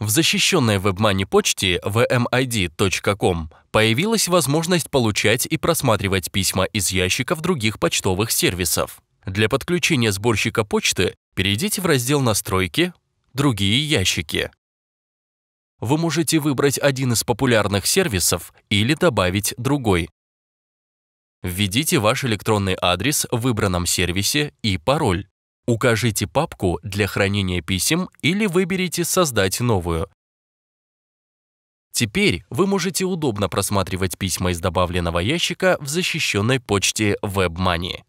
В защищенной вебмани почте vmid.com появилась возможность получать и просматривать письма из ящиков других почтовых сервисов. Для подключения сборщика почты перейдите в раздел «Настройки», «Другие ящики». Вы можете выбрать один из популярных сервисов или добавить другой. Введите ваш электронный адрес в выбранном сервисе и пароль. Укажите папку для хранения писем или выберите «Создать новую». Теперь вы можете удобно просматривать письма из добавленного ящика в защищенной почте WebMoney.